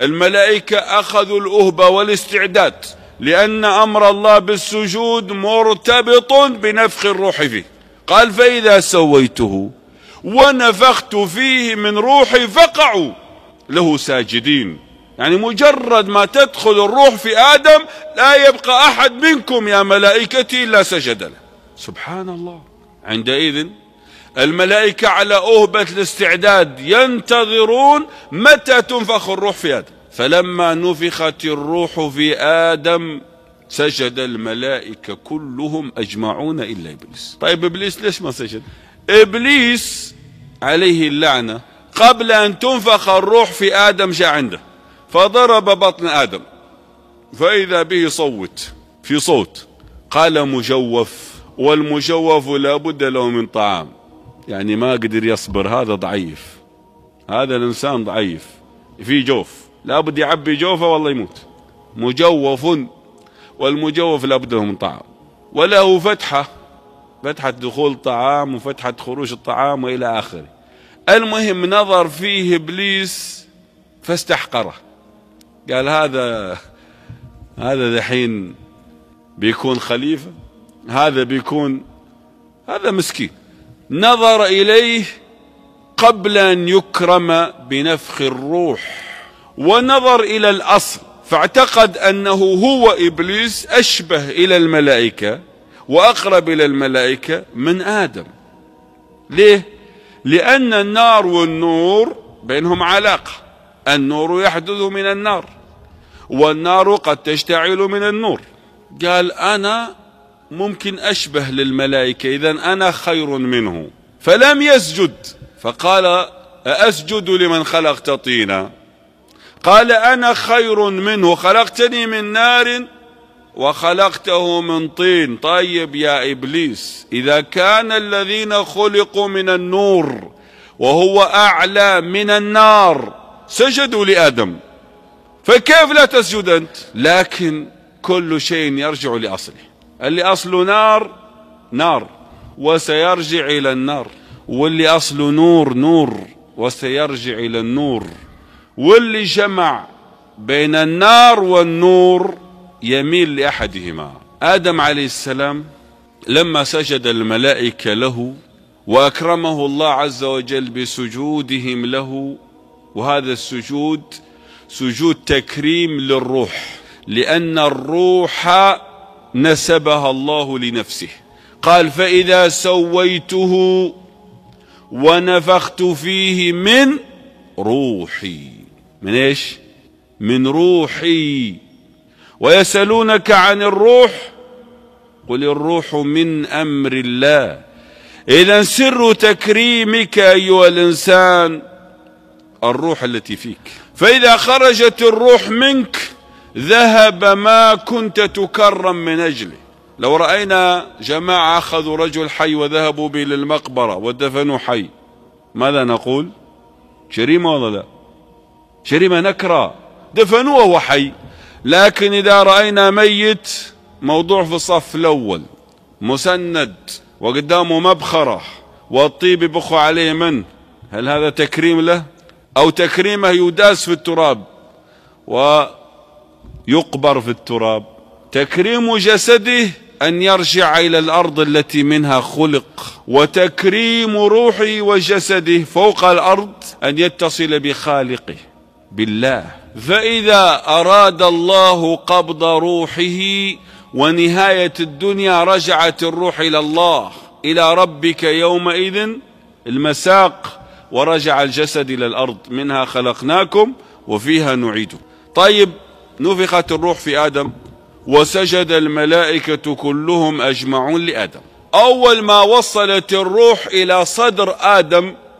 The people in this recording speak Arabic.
الملائكة أخذوا الأهبة والاستعداد لأن أمر الله بالسجود مرتبط بنفخ الروح فيه قال فإذا سويته ونفخت فيه من روحي فقعوا له ساجدين يعني مجرد ما تدخل الروح في آدم لا يبقى أحد منكم يا ملائكتي إلا سجد له سبحان الله عندئذ الملائكة على أهبة الاستعداد ينتظرون متى تنفخ الروح في آدم فلما نفخت الروح في آدم سجد الملائكة كلهم أجمعون إلا إبليس طيب إبليس ليش ما سجد إبليس عليه اللعنة قبل أن تنفخ الروح في آدم جاء عنده فضرب بطن آدم فإذا به صوت في صوت قال مجوف والمجوف لا بد له من طعام يعني ما قدر يصبر هذا ضعيف هذا الإنسان ضعيف في جوف لابد يعبي جوفه والله يموت مجوف والمجوف لابد له من طعام وله فتحة فتحة دخول طعام وفتحة خروج الطعام وإلى آخره المهم نظر فيه إبليس فاستحقره قال هذا هذا دحين بيكون خليفة هذا بيكون هذا مسكين نظر إليه قبل أن يكرم بنفخ الروح ونظر إلى الأصل فاعتقد أنه هو إبليس أشبه إلى الملائكة وأقرب إلى الملائكة من آدم ليه؟ لأن النار والنور بينهم علاقة النور يحدث من النار والنار قد تشتعل من النور قال أنا ممكن أشبه للملائكة إذا أنا خير منه فلم يسجد فقال أسجد لمن خلقت طينا قال أنا خير منه خلقتني من نار وخلقته من طين طيب يا إبليس إذا كان الذين خلقوا من النور وهو أعلى من النار سجدوا لآدم فكيف لا تسجد أنت لكن كل شيء يرجع لأصله اللي أصله نار نار وسيرجع إلى النار واللي أصله نور نور وسيرجع إلى النور واللي جمع بين النار والنور يميل لأحدهما آدم عليه السلام لما سجد الملائكة له وأكرمه الله عز وجل بسجودهم له وهذا السجود سجود تكريم للروح لأن الروح نسبها الله لنفسه قال فإذا سويته ونفخت فيه من روحي من ايش من روحي ويسألونك عن الروح قل الروح من أمر الله إذا سر تكريمك أيها الإنسان الروح التي فيك فإذا خرجت الروح منك ذهب ما كنت تكرم من أجله لو رأينا جماعة أخذوا رجل حي وذهبوا به للمقبرة ودفنوا حي ماذا نقول جريمة ولا لا جريمة نكرة دفنوه وهو حي لكن إذا رأينا ميت موضوع في الصف الأول مسند وقدامه مبخرة والطيب يبخ عليه من هل هذا تكريم له أو تكريمه يداس في التراب و يقبر في التراب تكريم جسده أن يرجع إلى الأرض التي منها خلق وتكريم روحه وجسده فوق الأرض أن يتصل بخالقه بالله فإذا أراد الله قبض روحه ونهاية الدنيا رجعت الروح إلى الله إلى ربك يومئذ المساق ورجع الجسد إلى الأرض منها خلقناكم وفيها نعيدكم طيب نفخت الروح في آدم وسجد الملائكة كلهم أجمعون لآدم أول ما وصلت الروح إلى صدر آدم